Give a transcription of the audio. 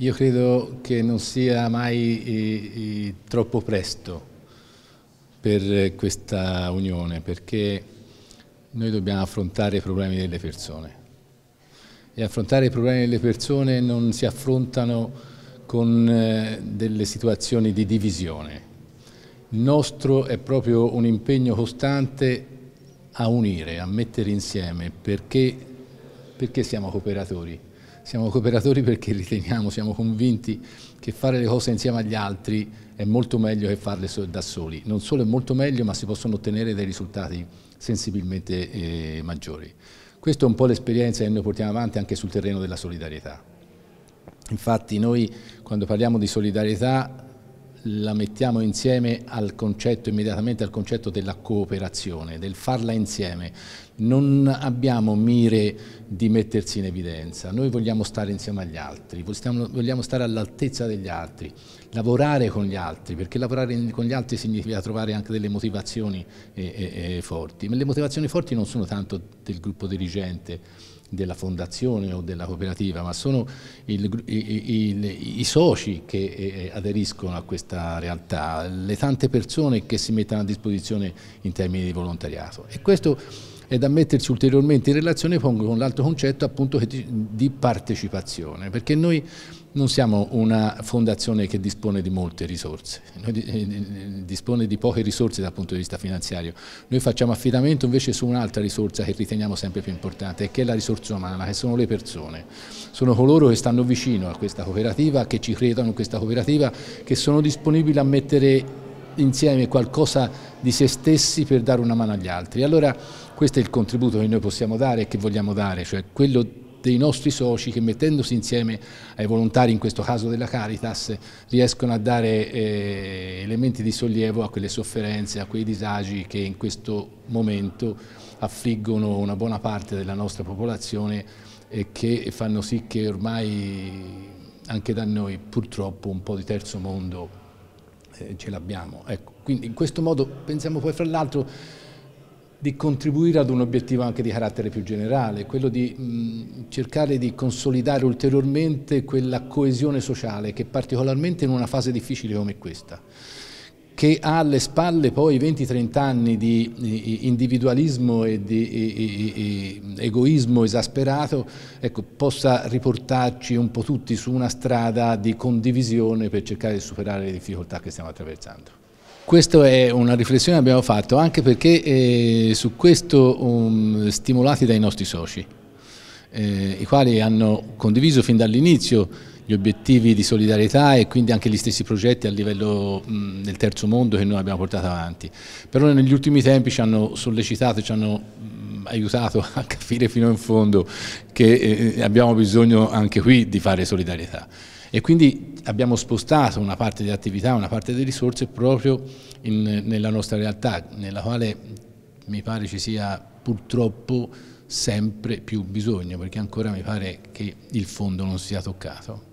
Io credo che non sia mai eh, eh, troppo presto per questa unione, perché noi dobbiamo affrontare i problemi delle persone. E affrontare i problemi delle persone non si affrontano con eh, delle situazioni di divisione. Il nostro è proprio un impegno costante a unire, a mettere insieme, perché, perché siamo cooperatori siamo cooperatori perché riteniamo, siamo convinti che fare le cose insieme agli altri è molto meglio che farle da soli. Non solo è molto meglio, ma si possono ottenere dei risultati sensibilmente eh, maggiori. Questa è un po' l'esperienza che noi portiamo avanti anche sul terreno della solidarietà. Infatti noi quando parliamo di solidarietà la mettiamo insieme al concetto, immediatamente al concetto della cooperazione, del farla insieme. Non abbiamo mire di mettersi in evidenza, noi vogliamo stare insieme agli altri, vogliamo stare all'altezza degli altri, lavorare con gli altri, perché lavorare con gli altri significa trovare anche delle motivazioni eh, eh, eh, forti, ma le motivazioni forti non sono tanto del gruppo dirigente, della fondazione o della cooperativa, ma sono il, il, il, i soci che eh, eh, aderiscono a questa realtà, le tante persone che si mettono a disposizione in termini di volontariato. E questo e da mettersi ulteriormente in relazione con, l'altro concetto appunto di partecipazione, perché noi non siamo una fondazione che dispone di molte risorse, noi eh, dispone di poche risorse dal punto di vista finanziario, noi facciamo affidamento invece su un'altra risorsa che riteniamo sempre più importante che è la risorsa umana, che sono le persone, sono coloro che stanno vicino a questa cooperativa, che ci credono in questa cooperativa, che sono disponibili a mettere insieme qualcosa di se stessi per dare una mano agli altri. Allora questo è il contributo che noi possiamo dare e che vogliamo dare, cioè quello dei nostri soci che mettendosi insieme ai volontari, in questo caso della Caritas, riescono a dare eh, elementi di sollievo a quelle sofferenze, a quei disagi che in questo momento affliggono una buona parte della nostra popolazione e che fanno sì che ormai anche da noi purtroppo un po' di terzo mondo eh, ce l'abbiamo. Ecco, quindi in questo modo pensiamo poi fra l'altro di contribuire ad un obiettivo anche di carattere più generale, quello di mh, cercare di consolidare ulteriormente quella coesione sociale che particolarmente in una fase difficile come questa che ha alle spalle poi 20-30 anni di individualismo e di egoismo esasperato, ecco, possa riportarci un po' tutti su una strada di condivisione per cercare di superare le difficoltà che stiamo attraversando. Questa è una riflessione che abbiamo fatto anche perché eh, su questo um, stimolati dai nostri soci, eh, i quali hanno condiviso fin dall'inizio gli obiettivi di solidarietà e quindi anche gli stessi progetti a livello del terzo mondo che noi abbiamo portato avanti. Però negli ultimi tempi ci hanno sollecitato, ci hanno aiutato a capire fino in fondo che eh, abbiamo bisogno anche qui di fare solidarietà e quindi abbiamo spostato una parte di attività, una parte di risorse proprio in, nella nostra realtà, nella quale mi pare ci sia purtroppo sempre più bisogno, perché ancora mi pare che il fondo non sia toccato.